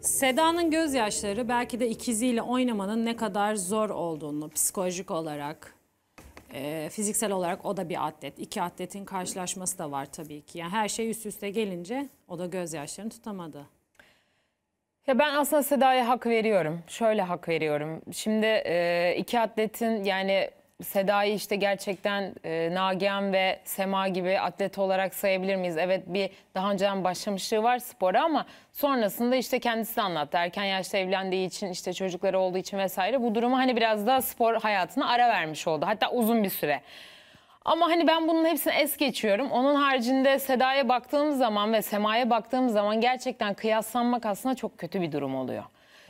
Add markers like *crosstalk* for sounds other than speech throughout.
Seda'nın gözyaşları belki de ikiziyle oynamanın ne kadar zor olduğunu psikolojik olarak, e, fiziksel olarak o da bir atlet. İki atletin karşılaşması da var tabii ki. Yani her şey üst üste gelince o da gözyaşlarını tutamadı. Ya ben aslında Seda'ya hak veriyorum. Şöyle hak veriyorum. Şimdi e, iki atletin yani Seda'yı işte gerçekten e, Nagihan ve Sema gibi atlet olarak sayabilir miyiz? Evet bir daha önceden başlamışlığı var spora ama sonrasında işte kendisi anlattı. Erken yaşta evlendiği için işte çocukları olduğu için vesaire bu durumu hani biraz daha spor hayatına ara vermiş oldu. Hatta uzun bir süre. Ama hani ben bunun hepsini es geçiyorum. Onun haricinde Seda'ya baktığım zaman ve Sema'ya baktığım zaman gerçekten kıyaslanmak aslında çok kötü bir durum oluyor.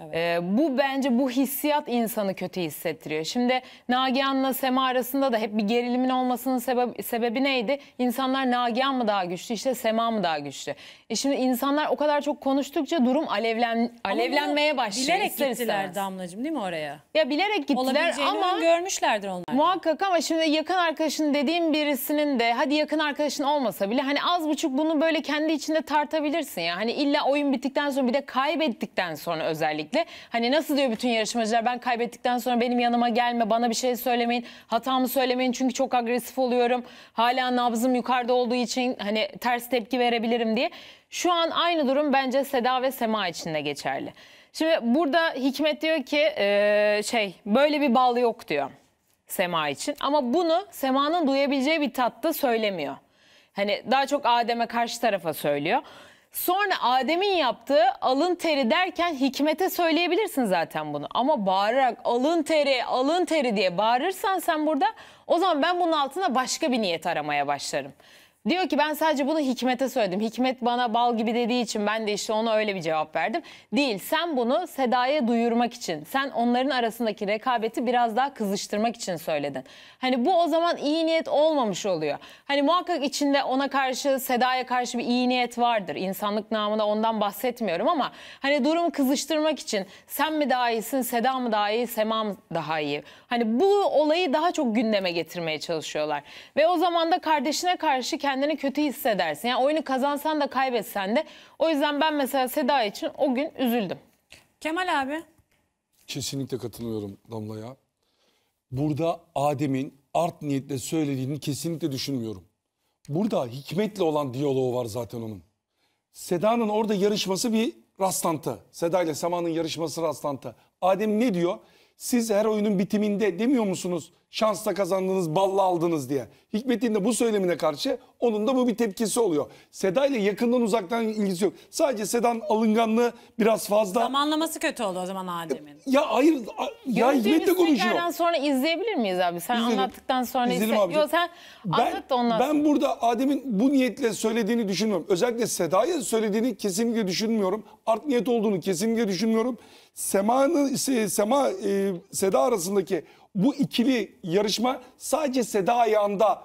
Evet. Ee, bu bence bu hissiyat insanı kötü hissettiriyor. Şimdi Nagihan'la Sema arasında da hep bir gerilimin olmasının sebebi, sebebi neydi? İnsanlar Nagihan mı daha güçlü işte Sema mı daha güçlü? E şimdi insanlar o kadar çok konuştukça durum alevlen alevlenmeye başlıyor. Bilerek ister gittiler istemez. Damlacığım değil mi oraya? Ya bilerek gittiler ama görmüşlerdir onlar. muhakkak ama şimdi yakın arkadaşın dediğim birisinin de hadi yakın arkadaşın olmasa bile hani az buçuk bunu böyle kendi içinde tartabilirsin ya. Hani illa oyun bittikten sonra bir de kaybettikten sonra özellikle özellikle. Hani nasıl diyor bütün yarışmacılar ben kaybettikten sonra benim yanıma gelme bana bir şey söylemeyin. Hatamı söylemeyin çünkü çok agresif oluyorum. Hala nabzım yukarıda olduğu için hani ters tepki verebilirim diye. Şu an aynı durum bence Seda ve Sema için de geçerli. Şimdi burada Hikmet diyor ki e, şey böyle bir bal yok diyor Sema için. Ama bunu Sema'nın duyabileceği bir tatta söylemiyor. Hani daha çok Adem'e karşı tarafa söylüyor. Sonra Adem'in yaptığı alın teri derken hikmete söyleyebilirsin zaten bunu. Ama bağırarak alın teri, alın teri diye bağırırsan sen burada o zaman ben bunun altına başka bir niyet aramaya başlarım. Diyor ki ben sadece bunu Hikmet'e söyledim. Hikmet bana bal gibi dediği için ben de işte ona öyle bir cevap verdim. Değil sen bunu Seda'ya duyurmak için sen onların arasındaki rekabeti biraz daha kızıştırmak için söyledin. Hani bu o zaman iyi niyet olmamış oluyor. Hani muhakkak içinde ona karşı Seda'ya karşı bir iyi niyet vardır. İnsanlık namına ondan bahsetmiyorum ama hani durumu kızıştırmak için sen mi daha iyisin Seda mı daha iyi Sema mı daha iyi? Hani bu olayı daha çok gündeme getirmeye çalışıyorlar. Ve o zaman da kardeşine karşı kendini kendini kötü hissedersin. Yani oyunu kazansan da kaybetsen de. O yüzden ben mesela Seda için o gün üzüldüm. Kemal abi. Kesinlikle katılıyorum Damla'ya. Burada Adem'in art niyetle söylediğini kesinlikle düşünmüyorum. Burada hikmetle olan diyaloğu var zaten onun. Seda'nın orada yarışması bir rastlantı. Seda ile Sema'nın yarışması rastlantı. Adem ne diyor? Siz her oyunun bitiminde demiyor musunuz şansla kazandınız, balla aldınız diye. Hikmet'in de bu söylemine karşı onun da bu bir tepkisi oluyor. Seda ile yakından uzaktan ilgisi yok. Sadece Seda'nın alınganlığı biraz fazla. Zamanlaması kötü oldu o zaman Adem'in. E, ya hayır, a- ya de konuşuyor. tekrardan sonra izleyebilir miyiz abi? Sen İzleyelim. anlattıktan sonra İzleyelim abi. Yok sen anlat da ondan ben burada Adem'in bu niyetle söylediğini düşünmüyorum. Özellikle Seda'ya söylediğini kesinlikle düşünmüyorum. Art niyet olduğunu kesinlikle düşünmüyorum. Sema'nın şey, Sema e, Seda arasındaki bu ikili yarışma sadece Seda ayağında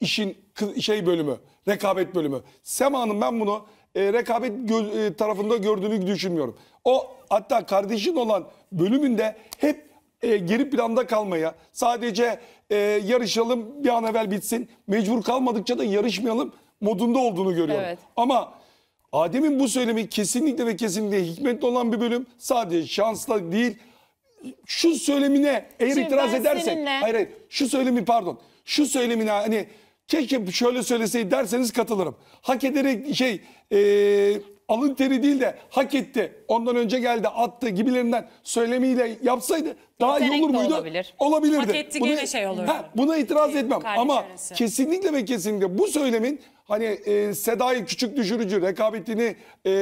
işin şey bölümü, rekabet bölümü. Sema'nın ben bunu e, rekabet gö e, tarafında gördüğünü düşünmüyorum. O hatta kardeşin olan bölümünde hep e, geri planda kalmaya, sadece e, yarışalım bir an evvel bitsin, mecbur kalmadıkça da yarışmayalım modunda olduğunu görüyorum. Evet. Ama Adem'in bu söylemi kesinlikle ve kesinlikle hikmetli olan bir bölüm. Sadece şansla değil. Şu söylemine eğer Şimdi itiraz ben edersek. Hayır hayır. Şu söylemi pardon. Şu söylemine hani keşke şöyle söyleseydi derseniz katılırım. Hak ederek şey e, alın teri değil de hak etti. Ondan önce geldi attı gibilerinden söylemiyle yapsaydı daha iyi olur muydu? olabilir. Olabilirdi. Hak etti gene şey olur. Ha, buna itiraz etmem ama arası. kesinlikle ve kesinlikle bu söylemin hani e, Seda'yı küçük düşürücü, rekabetini e,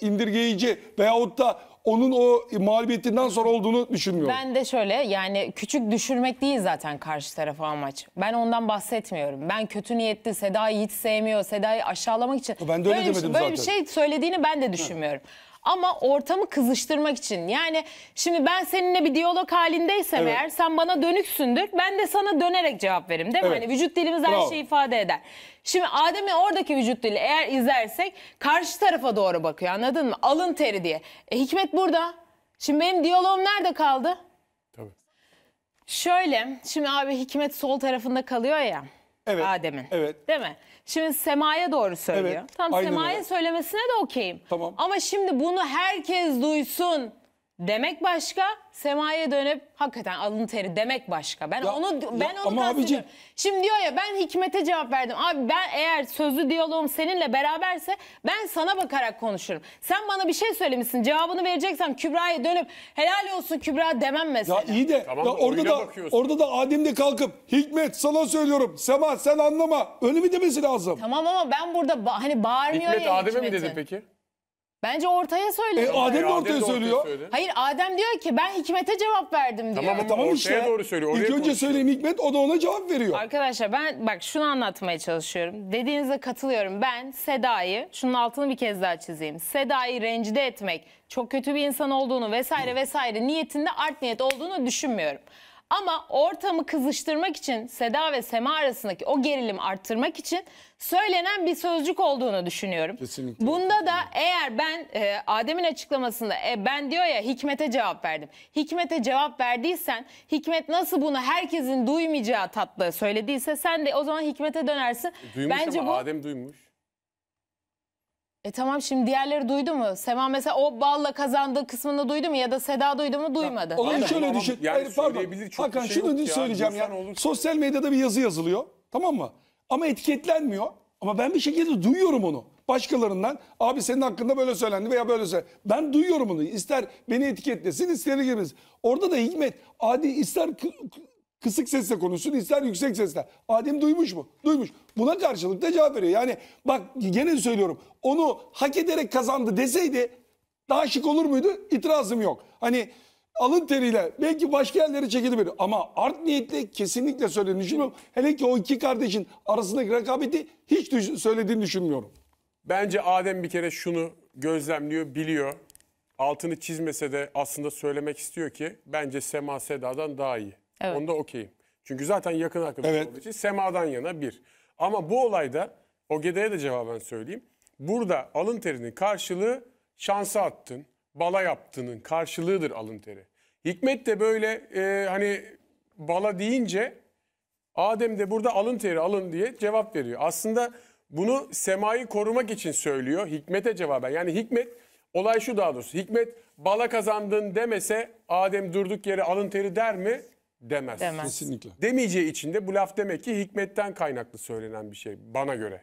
indirgeyici veyahut da onun o mağlubiyetinden sonra olduğunu düşünmüyorum. Ben de şöyle yani küçük düşürmek değil zaten karşı tarafa amaç. Ben ondan bahsetmiyorum. Ben kötü niyetli Seda'yı hiç sevmiyor. Seda'yı aşağılamak için. Ben de öyle böyle şey- demedim bir, zaten. Böyle bir şey söylediğini ben de düşünmüyorum. Hı ama ortamı kızıştırmak için. Yani şimdi ben seninle bir diyalog halindeysem evet. eğer sen bana dönüksündür ben de sana dönerek cevap veririm değil mi? Evet. Hani vücut dilimiz her şeyi ifade eder. Şimdi Adem'i oradaki vücut dili eğer izlersek karşı tarafa doğru bakıyor anladın mı? Alın teri diye. E, Hikmet burada. Şimdi benim diyalogum nerede kaldı? Tabii. Şöyle şimdi abi Hikmet sol tarafında kalıyor ya. Evet. Adem'in. Evet. Değil mi? Şimdi semaya doğru söylüyor. Evet, Tam semaya söylemesine de okeyim. Tamam. Ama şimdi bunu herkes duysun demek başka, semaya dönüp hakikaten alın teri demek başka. Ben ya, onu ben ya, onu ama abicim... Şimdi diyor ya ben Hikmet'e cevap verdim. Abi ben eğer sözlü diyaloğum seninle beraberse ben sana bakarak konuşurum. Sen bana bir şey söylemişsin. Cevabını vereceksen Kübra'ya dönüp helal olsun Kübra demem mesela. Ya iyi de tamam, ya orada da bakıyorsun. orada da Adem de kalkıp Hikmet sana söylüyorum. Sema sen anlama. Öyle mi demesi lazım? Tamam ama ben burada ba hani bağırmıyor Hikmet, ya Adem'e mi dedi peki? Bence ortaya söylüyor. E, Adem Adem ortaya de ortaya söylüyor. söylüyor. Hayır Adem diyor ki ben Hikmet'e cevap verdim diyor. Tamam e, tamam ortaya işte. doğru söylüyor. Oraya İlk önce konuşuyor. söyleyeyim Hikmet o da ona cevap veriyor. Arkadaşlar ben bak şunu anlatmaya çalışıyorum. Dediğinize katılıyorum. Ben Seda'yı, şunun altını bir kez daha çizeyim. Seda'yı rencide etmek, çok kötü bir insan olduğunu vesaire vesaire niyetinde art niyet olduğunu düşünmüyorum. Ama ortamı kızıştırmak için Seda ve Sema arasındaki o gerilim arttırmak için söylenen bir sözcük olduğunu düşünüyorum. Kesinlikle. Bunda da eğer ben e, Adem'in açıklamasında e, ben diyor ya Hikmet'e cevap verdim. Hikmet'e cevap verdiysen Hikmet nasıl bunu herkesin duymayacağı tatlı söylediyse sen de o zaman Hikmet'e dönersin. E, duymuş Bence ama bu... Adem duymuş. E tamam şimdi diğerleri duydu mu? Sema mesela o balla kazandığı kısmını duydu mu ya da Seda duydu mu duymadı. Onu Aynen. şöyle düşün. yani Hayır, pardon. çok Hakan şey şunu ya. söyleyeceğim ya. olur. Sosyal medyada bir yazı yazılıyor. Tamam mı? Ama etiketlenmiyor. Ama ben bir şekilde duyuyorum onu. Başkalarından abi senin hakkında böyle söylendi veya böyle söylendi. Ben duyuyorum onu. İster beni etiketlesin ister girmesin. Orada da Hikmet adi ister kısık sesle konuşsun ister yüksek sesle. Adem duymuş mu? Duymuş. Buna karşılık da cevap veriyor. Yani bak gene söylüyorum onu hak ederek kazandı deseydi daha şık olur muydu? İtirazım yok. Hani alın teriyle belki başka yerlere çekilebilir ama art niyetle kesinlikle söylediğini düşünmüyorum. Hele ki o iki kardeşin arasındaki rekabeti hiç düş- söylediğini düşünmüyorum. Bence Adem bir kere şunu gözlemliyor, biliyor. Altını çizmese de aslında söylemek istiyor ki bence Sema Seda'dan daha iyi. Evet. Onda okeyim. Çünkü zaten yakın arkadaş Evet. olduğu için semadan yana bir. Ama bu olayda o OGD'ye de cevaben söyleyeyim. Burada alın terinin karşılığı şansa attın, bala yaptığının karşılığıdır alın teri. Hikmet de böyle e, hani bala deyince Adem de burada alın teri alın diye cevap veriyor. Aslında bunu semayı korumak için söylüyor. Hikmet'e cevaben. Yani Hikmet olay şu daha doğrusu. Hikmet bala kazandın demese Adem durduk yere alın teri der mi? demez. demez. Kesinlikle. Demeyeceği için de bu laf demek ki hikmetten kaynaklı söylenen bir şey bana göre.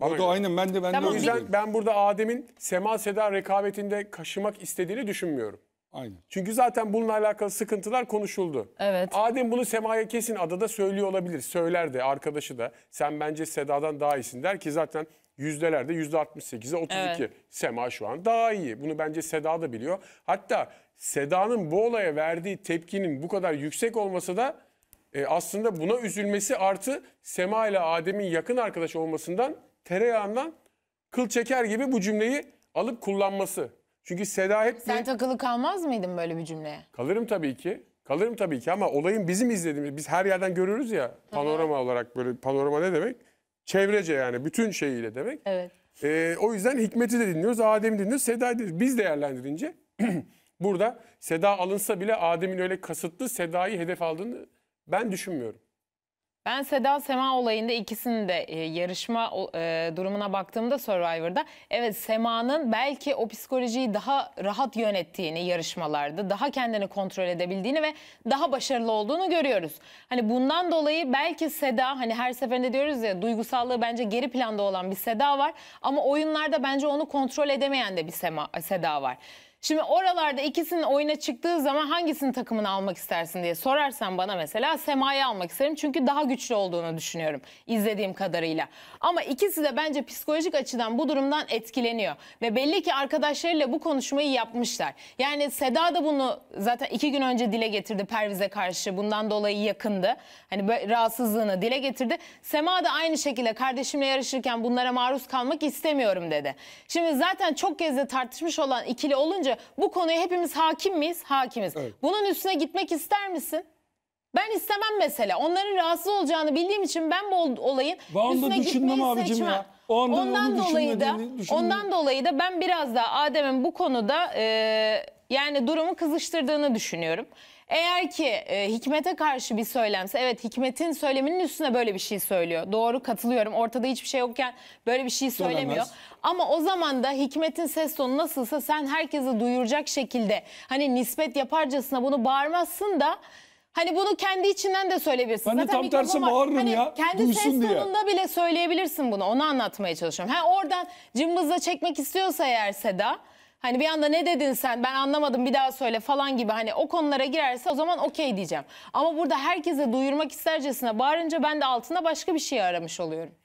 Bana o da göre. aynen ben de ben tamam, de o yüzden değil. ben burada Adem'in Sema Seda rekabetinde kaşımak istediğini düşünmüyorum. Aynen. Çünkü zaten bununla alakalı sıkıntılar konuşuldu. Evet. Adem bunu Sema'ya kesin adada söylüyor olabilir. Söyler de arkadaşı da sen bence Seda'dan daha iyisin der ki zaten yüzdelerde yüzde 68'e 32. Evet. Sema şu an daha iyi. Bunu bence Seda da biliyor. Hatta Seda'nın bu olaya verdiği tepkinin bu kadar yüksek olması da e, aslında buna üzülmesi artı Sema ile Adem'in yakın arkadaş olmasından tereyağından kıl çeker gibi bu cümleyi alıp kullanması. Çünkü Seda hep... Sen bir... takılı kalmaz mıydın böyle bir cümleye? Kalırım tabii ki. Kalırım tabii ki ama olayın bizim izlediğimiz, biz her yerden görürüz ya panorama olarak böyle panorama ne demek? Çevrece yani bütün şeyiyle demek. Evet. Ee, o yüzden Hikmet'i de dinliyoruz, Adem'i dinliyoruz, Seda'yı dinliyoruz. Biz değerlendirince *clears throat* Burada Seda alınsa bile Adem'in öyle kasıtlı Seda'yı hedef aldığını ben düşünmüyorum. Ben Seda Sema olayında ikisinin de e, yarışma e, durumuna baktığımda Survivor'da evet Sema'nın belki o psikolojiyi daha rahat yönettiğini yarışmalarda, daha kendini kontrol edebildiğini ve daha başarılı olduğunu görüyoruz. Hani bundan dolayı belki Seda hani her seferinde diyoruz ya duygusallığı bence geri planda olan bir Seda var ama oyunlarda bence onu kontrol edemeyen de bir Sema, Seda var. Şimdi oralarda ikisinin oyuna çıktığı zaman hangisini takımını almak istersin diye sorarsan bana mesela Sema'yı almak isterim. Çünkü daha güçlü olduğunu düşünüyorum izlediğim kadarıyla. Ama ikisi de bence psikolojik açıdan bu durumdan etkileniyor. Ve belli ki arkadaşlarıyla bu konuşmayı yapmışlar. Yani Seda da bunu zaten iki gün önce dile getirdi Perviz'e karşı. Bundan dolayı yakındı. Hani rahatsızlığını dile getirdi. Sema da aynı şekilde kardeşimle yarışırken bunlara maruz kalmak istemiyorum dedi. Şimdi zaten çok kez de tartışmış olan ikili olunca bu konuya hepimiz hakim miyiz? Hakimiz. Evet. Bunun üstüne gitmek ister misin? Ben istemem mesela. Onların rahatsız olacağını bildiğim için ben bu olayın Van'da üstüne gitmeyi abicim seçmem. Ya. O anda ondan dolayı da ondan dolayı da ben biraz daha Adem'in bu konuda e, yani durumu kızıştırdığını düşünüyorum. Eğer ki e, hikmete karşı bir söylemse evet hikmetin söyleminin üstüne böyle bir şey söylüyor. Doğru katılıyorum. Ortada hiçbir şey yokken böyle bir şey söylemiyor. Söylemez. Ama o zaman da hikmetin ses tonu nasılsa sen herkese duyuracak şekilde hani nispet yaparcasına bunu bağırmazsın da Hani bunu kendi içinden de söyleyebilirsin. Ben de tam tersi bağırırım hani ya. Kendi ses tonunda bile söyleyebilirsin bunu. Onu anlatmaya çalışıyorum. Ha oradan cımbızla çekmek istiyorsa eğer Seda Hani bir anda ne dedin sen ben anlamadım bir daha söyle falan gibi hani o konulara girerse o zaman okey diyeceğim. Ama burada herkese duyurmak istercesine bağırınca ben de altına başka bir şey aramış oluyorum.